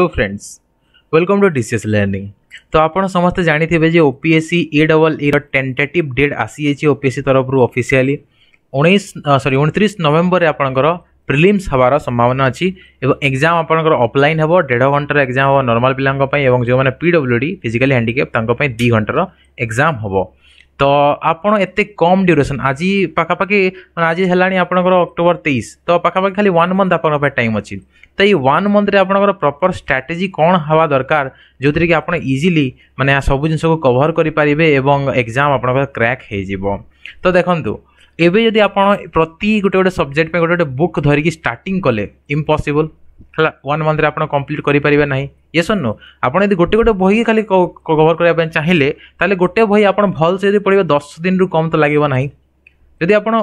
hello friends welcome to DCS learning तो आपण समस्ते जाଣିଥିବେ ଯେ ଓପିଏସ୍ସି ଏ ଡବଲ୍ ଇର ଟେଣ୍ଟେଟିଭ୍ ଡେଟ୍ ଆସିଯାଇଛି ଓପିଏସ୍ସି ତରଫରୁ ଅଫିସିଆଲି ଉଣେଇଶ ସରି ଅଣତିରିଶ ନଭେମ୍ବରରେ ଆପଣଙ୍କର ପ୍ରିଲିମ୍ସ ହେବାର ସମ୍ଭାବନା ଅଛି ଏବଂ ଏକ୍ଜାମ୍ ଆପଣଙ୍କର ଅଫଲାଇନ୍ ହେବ ଦେଢ଼ ଘଣ୍ଟାର ଏକ୍ଜାମ୍ ହେବ ନର୍ମାଲ୍ ପିଲାଙ୍କ ପାଇଁ ଏବଂ ଯେଉଁମାନେ P W D physically handicap ତାଙ୍କ ପାଇଁ ଦୁଇ ଘଣ୍ଟାର ଏକ୍ଜାମ୍ ହେବ ତ ଆପଣ ଏତେ କମ୍ ଡ୍ୟୁରେସନ୍ ଆଜି ପାଖାପାଖି ମାନେ ଆଜି ହେଲାଣି ଆପଣଙ୍କର ଅକ୍ଟୋବର ତେଇଶ ତ ପାଖାପାଖି ଖାଲି ୱାନ୍ ମନ୍ଥ ଆପଣଙ୍କ ପାଇଁ ଟାଇମ୍ ଅଛି ତ ଏଇ ୱାନ୍ ମନ୍ଥରେ ଆପଣଙ୍କର ପ୍ରପର୍ ଷ୍ଟ୍ରାଟେଜି କ'ଣ ହେବା ଦରକାର ଯେଉଁଥିରେ କି ଆପଣ ଇଜିଲି ମାନେ ସବୁ ଜିନିଷକୁ କଭର୍ କରିପାରିବେ ଏବଂ ଏକ୍ଜାମ୍ ଆପଣଙ୍କର କ୍ରାକ୍ ହେଇଯିବ ତ ଦେଖନ୍ତୁ ଏବେ ଯଦି ଆପଣ ପ୍ରତି ଗୋଟେ ଗୋଟେ ସବଜେକ୍ଟ ପାଇଁ ଗୋଟେ ଗୋଟେ ବୁକ୍ ଧରିକି ଷ୍ଟାର୍ଟିଂ କଲେ ଇମ୍ପସିବଲ୍ ହେଲା ୱାନ୍ ମନ୍ଥରେ ଆପଣ କମ୍ପ୍ଲିଟ୍ କରିପାରିବେ ନାହିଁ ইয়ে শোনো ଆପଣ ଯଦି ଗୋଟେ ଗୋଟେ ବହି ଖାଲି କଭର୍ କରିବା ପାଇଁ ଚାହିଁଲେ ତାହେଲେ ଗୋଟେ ବହି ଆପଣ ଭଲସେ ଯଦି ପଢ଼ିବେ ଦଶ ଦିନରୁ କମ୍ ତ ଲାଗିବ ନାହିଁ ଯଦି ଆପଣ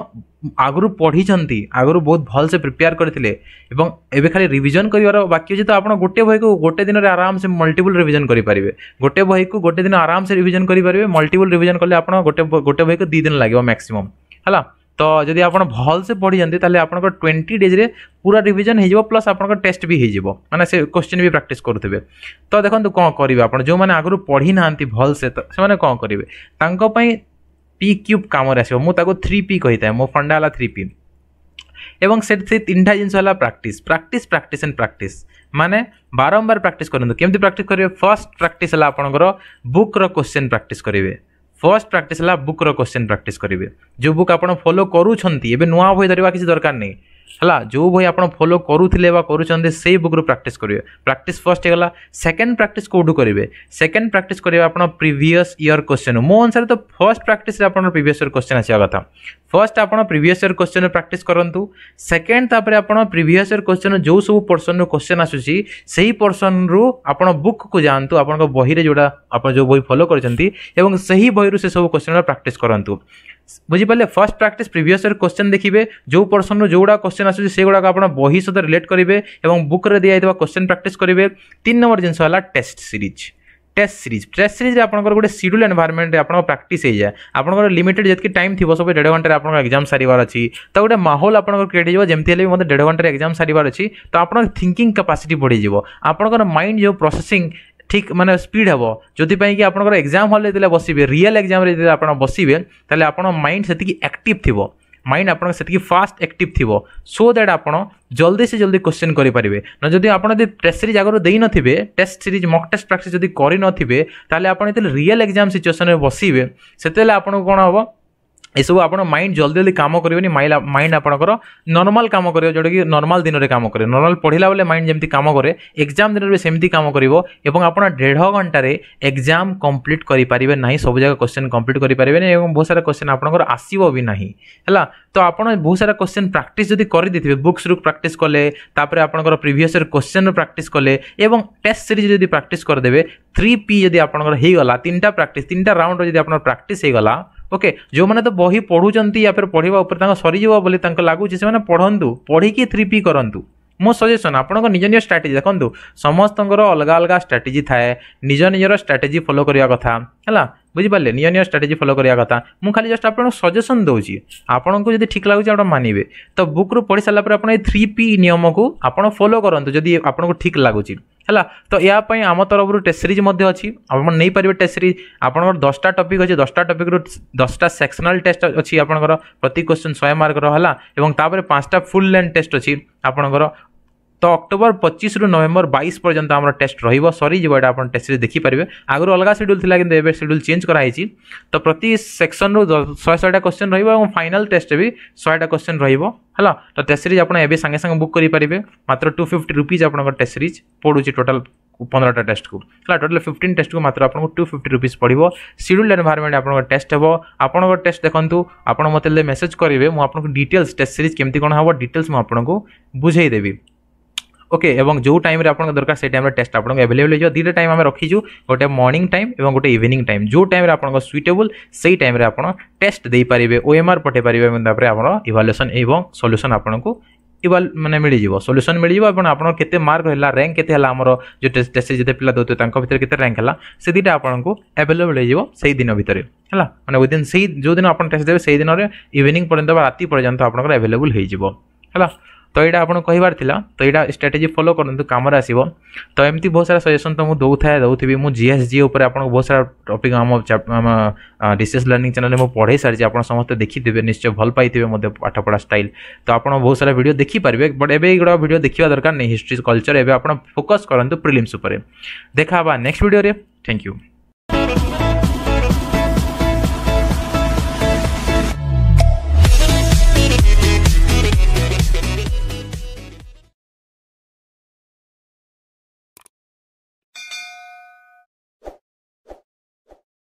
ଆଗରୁ ପଢ଼ିଛନ୍ତି ଆଗରୁ ବହୁତ ଭଲସେ ପ୍ରିପେୟାର କରିଥିଲେ ଏବଂ ଏବେ ଖାଲି ରିଭିଜନ କରିବାର ବାକି ଅଛି ତ ଆପଣ ଗୋଟେ ବହିକୁ ଗୋଟେ ଦିନରେ ଆରାମସେ ମଲ୍ଟିପୁଲ୍ ରିଭିଜନ କରିପାରିବେ ଗୋଟେ ବହିକୁ ଗୋଟେ ଦିନ ଆରାମସେ ରିଭିଜନ କରିପାରିବେ ମଲ୍ଟିପୁଲ୍ ରିଭିଜନ କଲେ ଆପଣ ଗୋଟେ ଗୋଟେ ବହିକୁ ଦୁଇ ଦିନ ଲାଗିବ ମ୍ୟାକ୍ସିମମ୍ ହେଲା ତ ଯଦି ଆପଣ ଭଲସେ ପଢ଼ିଛନ୍ତି ତାହେଲେ ଆପଣଙ୍କ ଟ୍ୱେଣ୍ଟି ଡେଜ୍ରେ ପୁରା ରିଭିଜନ୍ ହେଇଯିବ ପ୍ଲସ୍ ଆପଣଙ୍କ ଟେଷ୍ଟ ବି ହେଇଯିବ ମାନେ ସେ କ୍ୱେଶ୍ଚିନ୍ ବି ପ୍ରାକ୍ଟିସ୍ କରୁଥିବେ ତ ଦେଖନ୍ତୁ କ'ଣ କରିବେ ଆପଣ ଯେଉଁମାନେ ଆଗରୁ ପଢ଼ି ନାହାନ୍ତି ଭଲସେ ତ ସେମାନେ କ'ଣ କରିବେ ତାଙ୍କ ପାଇଁ ପି କ୍ୟୁବ୍ କାମରେ ଆସିବ ମୁଁ ତାକୁ ଥ୍ରୀ ପି କହିଥାଏ ମୋ ଫଣ୍ଡା ହେଲା ଥ୍ରୀ ପି এবং সে তিনটা জিনিস হল practice practice practice and practice মানে বারম্বার প্রাকটিস করতে কেমি প্রাকটিস করবে ফার্স্ট প্রাকটিস হল আপনার বুক্র কোশ্চেন প্রাকটিস করবে ଫର୍ଷ୍ଟ ପ୍ରାକ୍ଟିସ୍ ହେଲା ବୁକ୍ର କୋଶ୍ଚିନ୍ ପ୍ରାକ୍ଟିସ୍ କରିବେ ଯେଉଁ ବୁକ୍ ଆପଣ ଫଲୋ କରୁଛନ୍ତି ଏବେ ନୂଆ ବହି ଧରିବା କିଛି ଦରକାର ନାହିଁ ହେଲା ଯେଉଁ ବହି ଆପଣ ଫଲୋ କରୁଥିଲେ ବା କରୁଛନ୍ତି ସେଇ ବୁକ୍ରୁ ପ୍ରାକ୍ଟିସ୍ କରିବେ ପ୍ରାକ୍ଟିସ୍ ଫାର୍ଷ୍ଟ ହେଇଗଲା ସେକେଣ୍ଡ ପ୍ରାକ୍ଟିସ୍ କେଉଁଠୁ କରିବେ ସେକେଣ୍ଡ ପ୍ରାକ୍ଟିସ୍ କରିବେ ଆପଣ ପ୍ରିଭିୟସ୍ ଇୟର୍ କ୍ୱେଶ୍ଚନ୍ ମୋ ଅନୁସାରେ ତ ଫାର୍ଷ୍ଟ ପ୍ରାକ୍ଟିସ୍ରେ ଆପଣ ପ୍ରିଭିୟସ୍ ଇୟର୍ କ୍ୱେଶ୍ଚନ୍ ଆସିବା କଥା ଫାର୍ଷ୍ଟ ଆପଣ ପ୍ରିଭିୟସ୍ ଇୟର୍ କ୍ୱେଶ୍ଚନ୍ ପ୍ରାକ୍ଟିସ୍ କରନ୍ତୁ ସେକେଣ୍ଡ ତାପରେ ଆପଣ ପ୍ରିଭିୟସ୍ ଇୟର୍ କ୍ୱେଶ୍ଚନ୍ ଯେଉଁ ସବୁ ପର୍ସନ୍ରୁ କ୍ୱେଶ୍ଚନ୍ ଆସୁଛି ସେହି ପର୍ସନ୍ରୁ ଆପଣ ବୁକ୍କୁ ଯାଆନ୍ତୁ ଆପଣଙ୍କ ବହିରେ ଯେଉଁଟା ଆପଣ ଯେଉଁ ବହି ଫଲୋ କରିଛନ୍ତି ଏବଂ ସେହି ବହିରୁ ସେସବୁ କ୍ୱେଶ୍ଚନ୍ର ପ୍ରାକ୍ଟିସ୍ କରନ୍ତୁ ବୁଝିପାରିଲେ first practice previous year question ଦେଖିବେ ଯେଉଁ ପର୍ସନ୍ରୁ जो କ୍ୱେଶ୍ଚନ୍ ଆସୁଛି ସେଗୁଡ଼ାକ ଆପଣ ବହି ସହିତ ରିଲେଟ୍ କରିବେ ଏବଂ ବୁକ୍ରେ ଦିଆଯାଇଥିବା କ୍ୱେଶ୍ଚନ୍ ପ୍ରାକ୍ଟିସ୍ କରିବେ ତିନି ନମ୍ବର ଜିନିଷ ହେଲା test series test series test series आपर गोटे सीड्यूल एनभारमेंट आपको प्राक्ट हो जाए आपंकर लिमिटेड जितकी टाइम थी सब डेढ़ घंटे आप एक्जाम सारे अच्छी तो गोटे माहौल आपको क्रिएट हो जमी मतलब देढ़ घंटे एक्जाम सारे तो आप थिंकिंग कैपासीट बढ़ी आपंकर माइंड जो प्रोसेंग ଠିକ୍ ମାନେ ସ୍ପିଡ଼୍ ହେବ ଯେଉଁଥିପାଇଁ କି ଆପଣଙ୍କର ଏକ୍ଜାମ୍ ହଲ୍ରେ ଯେତେବେଳେ ବସିବେ ରିଅଲ୍ ଏକ୍ଜାମ୍ରେ ଯେତେବେଳେ ଆପଣ ବସିବେ ତାହେଲେ ଆପଣଙ୍କ ମାଇଣ୍ଡ ସେତିକି ଆକ୍ଟିଭ୍ ଥିବ ମାଇଣ୍ଡ ଆପଣଙ୍କ ସେତିକି ଫାଷ୍ଟ ଆକ୍ଟିଭ୍ ଥିବ ସୋ ଦ୍ୟାଟ୍ ଆପଣ ଜଲ୍ଦି ସେ ଜଲ୍ଦି କ୍ୱେଶ୍ଚନ୍ କରିପାରିବେ ନ ଯଦି ଆପଣ ଯଦି ଟେଷ୍ଟ ସିରିଜ୍ ଆଗରୁ ଦେଇନଥିବେ test series mock test practice ଯଦି କରିନଥିବେ ତାହେଲେ ଆପଣ ଯେତେବେଳେ ରିଅଲ୍ ଏକ୍ଜାମ୍ ସିଚୁଏସନ୍ରେ ବସିବେ ସେତେବେଳେ ଆପଣଙ୍କୁ କ'ଣ ହେବ ଏସବୁ ଆପଣ ମାଇଣ୍ଡ ଜଲ୍ଦି ଜଲ୍ଦି କାମ କରିବେନି ମାଇଣ୍ଡ ଆପଣଙ୍କର ନର୍ମାଲ୍ କାମ କରିବ ଯେଉଁଟାକି ନର୍ମାଲ୍ ଦିନରେ କାମ କରେ ନର୍ମାଲ୍ ପଢ଼ିଲା ବେଳେ ମାଇଣ୍ଡ ଯେମିତି କାମ କରେ ଏକ୍ଜାମ୍ ଦିନରେ ବି ସେମିତି କାମ କରିବ ଏବଂ ଆପଣ ଦେଢ଼ ଘଣ୍ଟାରେ ଏକ୍ଜାମ୍ କମ୍ପ୍ଲିଟ୍ କରିପାରିବେ ନାହିଁ ସବୁଯାକ କ୍ୱେଶ୍ଚନ୍ କମ୍ପ୍ଲିଟ୍ କରିପାରିବେନି ଏବଂ ବହୁତ ସାରା କ୍ୱେଶ୍ଚନ୍ ଆପଣଙ୍କର ଆସିବ ବି ନାହିଁ ହେଲା ତ ଆପଣ ବହୁତ ସାରା କ୍ୱେଶ୍ଚନ୍ ପ୍ରାକ୍ଟିସ୍ ଯଦି କରିଦେଇଥିବେ ବୁକ୍ସରୁ ପ୍ରାକ୍ଟିସ୍ କଲେ ତାପରେ ଆପଣଙ୍କର ପ୍ରିଭିୟସ୍ ଇୟର୍ କ୍ୱେଶ୍ଚନ୍ରୁ ପ୍ରାକ୍ଟିସ୍ କଲେ ଏବଂ ଟେଷ୍ଟ ସିରିଜ୍ ଯଦି ପ୍ରାକ୍ଟିସ୍ କରିଦେବେ ଥ୍ରୀ ପି ଯଦି ଆପଣଙ୍କର ହେଇଗଲା ତିନିଟା ପ୍ରାକ୍ଟିସ୍ ତିନିଟା ରାଉଣ୍ଡ୍ର ଯଦି ଆପଣଙ୍କର ପ୍ରାକ୍ଟିସ୍ ହେଇଗଲା ଓକେ ଯେଉଁମାନେ ତ ବହି ପଢ଼ୁଛନ୍ତି ୟା ଫେରେ ପଢ଼ିବା ଉପରେ ତାଙ୍କ ସରିଯିବ ବୋଲି ତାଙ୍କୁ ଲାଗୁଛି ସେମାନେ ପଢ଼ନ୍ତୁ ପଢ଼ିକି ଥ୍ରୀ ପି କରନ୍ତୁ ମୋ ସଜେସନ୍ ଆପଣଙ୍କ ନିଜ ନିଜ ଷ୍ଟ୍ରାଟେଜି ଦେଖନ୍ତୁ ସମସ୍ତଙ୍କର ଅଲଗା ଅଲଗା ଷ୍ଟ୍ରାଟେଜି ଥାଏ ନିଜ ନିଜର ଷ୍ଟ୍ରାଟେଜି ଫଲୋ କରିବା କଥା ହେଲା ବୁଝିପାରିଲେ ନିଜ ନିଜ ଷ୍ଟ୍ରାଟେଜି ଫଲୋ କରିବା କଥା ମୁଁ ଖାଲି ଜଷ୍ଟ ଆପଣଙ୍କୁ ସଜେସନ୍ ଦେଉଛି ଆପଣଙ୍କୁ ଯଦି ଠିକ୍ ଲାଗୁଛି ଆପଣ ମାନିବେ ତ ବୁକ୍ରୁ ପଢ଼ି ସାରିଲା ପରେ ଆପଣ ଏଇ ଥ୍ରୀ ପି ନିୟମକୁ ଆପଣ ଫଲୋ କରନ୍ତୁ ଯଦି ଆପଣଙ୍କୁ ଠିକ୍ ଲାଗୁଛି ହେଲା ତ ଏହା ପାଇଁ ଆମ ତରଫରୁ ଟେଷ୍ଟ ସିରିଜ୍ ମଧ୍ୟ ଅଛି ଆପଣ ନେଇପାରିବେ ଟେଷ୍ଟ ସିରିଜ୍ ଆପଣଙ୍କର ଦଶଟା ଟପିକ୍ ଅଛି ଦଶଟା ଟପିକ୍ରୁ ଦଶଟା ସେକ୍ସନାଲ୍ ଟେଷ୍ଟ ଅଛି ଆପଣଙ୍କର ପ୍ରତି କ୍ୱେଶ୍ଚନ୍ ଶହେ ମାର୍କର ହେଲା ଏବଂ ତାପରେ ପାଞ୍ଚଟା ଫୁଲ୍ ଲେନ୍ଥ ଟେଷ୍ଟ ଅଛି ଆପଣଙ୍କର ତ ଅକ୍ଟୋବର ପଚିଶରୁ ନଭେମ୍ବର ବାଇଶ ପର୍ଯ୍ୟନ୍ତ ଆମର ଟେଷ୍ଟ ରହିବ ସରିଯିବ ଏଇଟା ଆପଣ ଟେଷ୍ଟରେ ଦେଖିପାରିବେ ଆଗରୁ ଅଲଗା ସେଡ୍ୟୁଲ୍ ଥିଲା କିନ୍ତୁ ଏବେ ସେଡ୍ୟୁଲ୍ ଚେଞ୍ଜ କରାହେଇଛି ତ ପ୍ରତି ସେକ୍ସନରୁ ଶହେ ଶହେଟା କ୍ୱେଶ୍ଚନ୍ ରହିବ ଏବଂ ଫାଇନାଲ୍ ଟେଷ୍ଟ ବି ଶହେଟା କ୍ୱେଶ୍ଚନ୍ ରହିବ ହେଲା ତ ଟେଷ୍ଟ ସିରିଜ୍ ଆପଣ ଏବେ ସାଙ୍ଗେ ସାଙ୍ଗେ ବୁକ୍ କରିପାରିବେ ମାତ୍ର ଟୁ ଫିଫ୍ଟି ରୁପିଜ୍ ଆପଣଙ୍କ ଟେଷ୍ଟ ସିରିଜ୍ ପଡ଼ୁଛି ଟୋଟାଲ୍ ପନ୍ଦରଟା ଟେଷ୍ଟକୁ ହେଲା ଟୋଟାଲ୍ ଫିଫ୍ଟିନ୍ ଟେଷ୍ଟକୁ ମାତ୍ର ଆପଣଙ୍କୁ ଟୁ ଫିଫ୍ଟି ରୁପିଜ୍ ପଡ଼ିବ ସିଡ୍ୟୁଲ୍ଡ ଏନ୍ଭାରମେଣ୍ଟ ଆପଣଙ୍କ ଟେଷ୍ଟ ହେବ ଆପଣଙ୍କ ଟେଷ୍ଟ ଦେଖନ୍ତୁ ଆପଣ ମୋତେ ମେସେଜ୍ କରିବେ ମୁଁ ଆପଣଙ୍କୁ ଡିଟେଲ୍ସ ଟେଷ୍ଟ ସିରିଜ୍ କେମିତି କ'ଣ ହେବ ଡିଟେଲ୍ସ ମୁଁ ଆପଣଙ୍କୁ ବୁଝେଇଦେବି ओके और जो टाइम आप दरकार से टाइम टेस्ट आपलेबल हो दुटा टाइम आम रखी गोटे मर्णिंग टाइम और गोटे इवनिंग टाइम जो टाइम आपको सुइटेबल से टाइम आप टेस्ट दे पारे ओ एम आर पठे पारे इवाल्युएसन एवं सल्यूसन आपको इवाल मैंने मिल जाव सल्यूसन मिल जाव के मार्क है रैंक के जो टेस्ट जिते पिला देते भितर के रैंक है से दुटा आपको एभेलेबल हो दिन भितर है मैंने विदिन से जो दिन आप टेस्ट देते दिन में इवनिंग पर्यटन राति पर्यटन आपको एभेलेबल होगा ତ ଏଇଟା ଆପଣ କହିବାର ଥିଲା ତ ଏଇଟା ଷ୍ଟ୍ରାଟେଜି ଫଲୋ କରନ୍ତୁ କାମରେ ଆସିବ ତ ଏମିତି ବହୁତ ସାରା ସଜେସନ୍ ତ ମୁଁ ଦେଉଥାଏ ଦେଉଥିବି ମୁଁ ଜିଏସ୍ଜି ଉପରେ ଆପଣଙ୍କୁ ବହୁତ ସାରା ଟପିକ୍ ଆମ ଆମ ଡିସେସ୍ ଲର୍ଣ୍ଣିଂ ଚ୍ୟାନେଲ୍ରେ ମୁଁ ପଢ଼େଇ ସାରିଛି ଆପଣ ସମସ୍ତେ ଦେଖିଥିବେ ନିଶ୍ଚୟ ଭଲ ପାଇଥିବେ ମଧ୍ୟ ପାଠପଢ଼ା ଷ୍ଟାଇଲ୍ ତ ଆପଣ ବହୁତ ସାରା ଭିଡ଼ିଓ ଦେଖିପାରିବେ ବଟ୍ ଏବେ ଏଗୁଡ଼ା ଭିଡ଼ିଓ ଦେଖିବା ଦରକାର ନାହିଁ ହିଷ୍ଟ୍ରି କଲଚର୍ ଏବେ ଆପଣ ଫୋକସ୍ କରନ୍ତୁ ପ୍ରିଲିମ୍ସ ଉପରେ ଦେଖା ହେବା ନେକ୍ସଟ ଭିଡ଼ିଓରେ ଥ୍ୟାଙ୍କ ୟୁ